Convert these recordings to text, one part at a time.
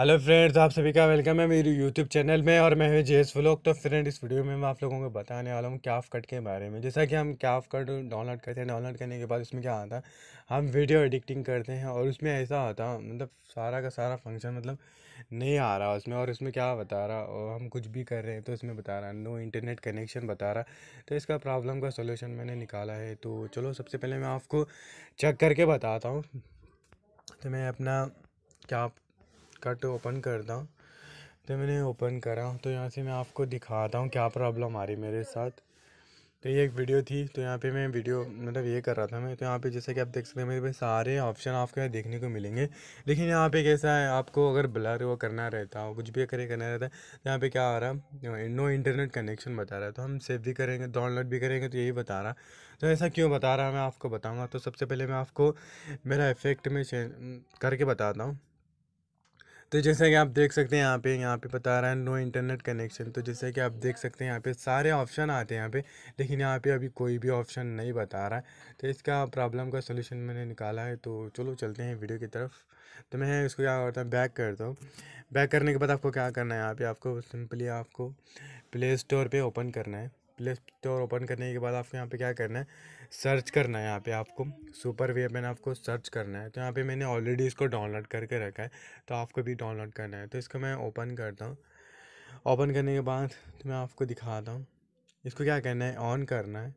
hello friends आप सभी का वेलकम है मेरे यूट्यूब चैनल में और मैं हूं जेस व्लॉग तो फ्रेंड इस वीडियो में मैं आप लोगों को बताने वाला हूं कैफ़ कट के बारे में जैसा कि हम कैफ कट डाउनलोड करते हैं डाउनलोड करने के बाद उसमें क्या आता है हम वीडियो एडिटिंग करते हैं और उसमें ऐसा आता मतलब सारा का सारा फंक्शन मतलब नहीं आ रहा उसमें और उसमें क्या बता रहा और हम कुछ भी कर रहे हैं तो उसमें बता रहा नो इंटरनेट कनेक्शन बता रहा तो इसका प्रॉब्लम का सोल्यूशन मैंने निकाला है तो चलो सबसे पहले मैं आपको चेक करके बताता हूँ तो मैं अपना क्या कट ओपन करता हूँ तो मैंने ओपन करा तो यहाँ से मैं आपको दिखाता हूँ क्या प्रॉब्लम आ रही मेरे साथ तो ये एक वीडियो थी तो यहाँ पे मैं वीडियो मतलब ये कर रहा था मैं तो यहाँ पे जैसे कि आप देख सकते हैं मेरे पे सारे ऑप्शन आपको यहाँ देखने को मिलेंगे लेकिन यहाँ पे कैसा है आपको अगर ब्लर वो करना रहता हो कुछ भी करे करना रहता है तो यहाँ पे क्या आ रहा है नो इंटरनेट कनेक्शन बता रहा है तो हम सेव भी करेंगे डाउनलोड भी करेंगे तो यही बता रहा तो ऐसा क्यों बता रहा मैं आपको बताऊँगा तो सबसे पहले मैं आपको मेरा इफेक्ट में चेंज करके बताता हूँ तो जैसे कि आप देख सकते हैं यहाँ पे यहाँ पे बता रहा है नो इंटरनेट कनेक्शन तो जैसे कि आप देख सकते हैं यहाँ पे सारे ऑप्शन आते हैं यहाँ पे लेकिन यहाँ पे अभी कोई भी ऑप्शन नहीं बता रहा है तो इसका प्रॉब्लम का सोल्यूशन मैंने निकाला है तो चलो चलते हैं वीडियो की तरफ तो मैं इसको क्या करता हूँ बैक करता हूँ बैक करने के बाद आपको क्या करना है यहाँ पर आपको सिंपली आपको प्ले स्टोर पर ओपन करना है प्ले स्टोर ओपन करने के बाद आपको यहाँ पे क्या करना है सर्च करना है यहाँ पे आपको सुपर वे मैंने आपको सर्च करना है तो यहाँ पे मैंने ऑलरेडी इसको डाउनलोड करके रखा है तो आपको भी डाउनलोड करना है तो इसको मैं ओपन करता हूँ ओपन करने के बाद तो मैं आपको दिखाता हूँ इसको क्या करना है ऑन करना है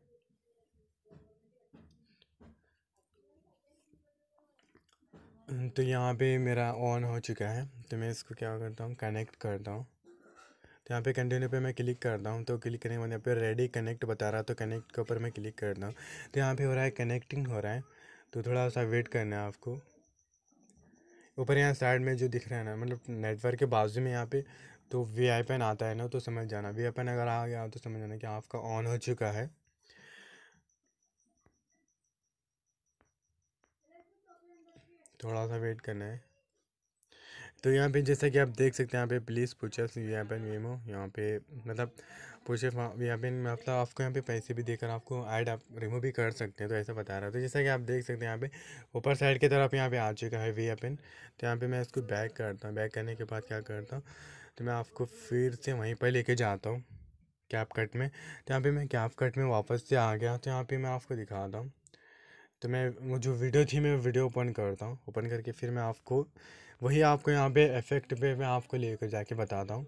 तो यहाँ पे मेरा ऑन हो चुका है तो मैं इसको क्या करता हूँ कनेक्ट करता हूँ यहाँ पे कंटिन्यू पे मैं क्लिक करता हूँ तो क्लिक करने के बाद यहाँ पे रेडी कनेक्ट बता रहा तो कनेक्ट के ऊपर मैं क्लिक करता हूँ तो यहाँ पे हो रहा है कनेक्टिंग हो रहा है तो थोड़ा सा वेट करना है आपको ऊपर यहाँ साइड में जो दिख रहा है ना मतलब नेटवर्क के बाजू में यहाँ पे तो वी आई पेन आता है ना तो समझ जाना वी आई पेन अगर आ गया तो समझ जाना कि आपका ऑन हो चुका है थोड़ा सा वेट करना है तो यहाँ पे जैसा कि आप देख सकते हैं यहाँ पे प्लीज़ पूछे यहाँ पे वीमो यहाँ पे मतलब पूछे यहाँ पे मतलब आपको यहाँ पे पैसे भी देकर आपको ऐड आप रिमूव भी कर सकते हैं तो ऐसा बता रहा है तो जैसा कि आप देख सकते हैं यहाँ पे ऊपर साइड की तरफ यहाँ पे आ चुका है वी एपिन तो यहाँ पे मैं इसको बैक करता हूँ बैक करने के बाद क्या करता हूँ तो मैं आपको फिर से वहीं पर लेके जाता हूँ कैप कट में तो यहाँ पर मैं कैप कट में वापस से आ गया तो यहाँ पर मैं आपको दिखाता हूँ तो मैं वो जो वीडियो थी मैं वीडियो ओपन करता हूँ ओपन करके फिर मैं आपको वही आपको यहाँ पे इफ़ेक्ट पे मैं आपको लेकर जाके बताता हूँ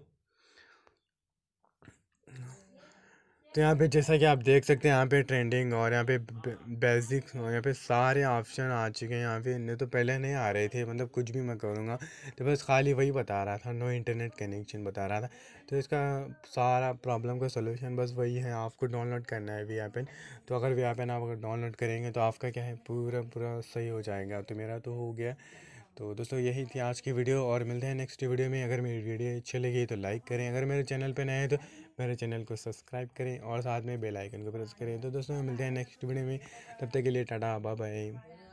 तो यहाँ पे जैसा कि आप देख सकते हैं यहाँ पे ट्रेंडिंग और यहाँ पे बेसिक्स और यहाँ पे सारे ऑप्शन आ चुके हैं यहाँ पे नहीं तो पहले नहीं आ रहे थे मतलब कुछ भी मैं करूँगा तो बस खाली वही बता रहा था नो इंटरनेट कनेक्शन बता रहा था तो इसका सारा प्रॉब्लम का सोल्यूशन बस वही है आपको डाउनलोड करना है वी पेन तो अगर वी पेन आप अगर डाउनलोड करेंगे तो आपका क्या है पूरा पूरा सही हो जाएगा तो मेरा तो हो गया तो दोस्तों यही थी आज की वीडियो और मिलते हैं नेक्स्ट वीडियो में अगर मेरी वीडियो अच्छी लगी तो लाइक करें अगर मेरे चैनल पर नए हैं तो मेरे चैनल को सब्सक्राइब करें और साथ में बेल आइकन को प्रेस करें तो दोस्तों मिलते हैं नेक्स्ट वीडियो में तब तक के लिए टाटा बाय बाय